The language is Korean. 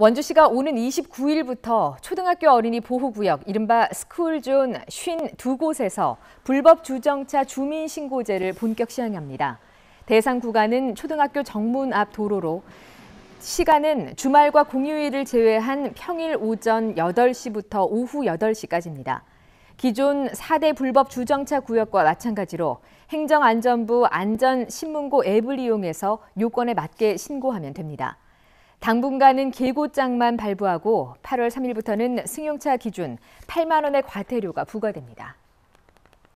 원주시가 오는 29일부터 초등학교 어린이 보호구역 이른바 스쿨존 52곳에서 불법 주정차 주민신고제를 본격 시행합니다. 대상 구간은 초등학교 정문 앞 도로로 시간은 주말과 공휴일을 제외한 평일 오전 8시부터 오후 8시까지입니다. 기존 4대 불법 주정차 구역과 마찬가지로 행정안전부 안전신문고 앱을 이용해서 요건에 맞게 신고하면 됩니다. 당분간은 길고장만 발부하고 8월 3일부터는 승용차 기준 8만 원의 과태료가 부과됩니다.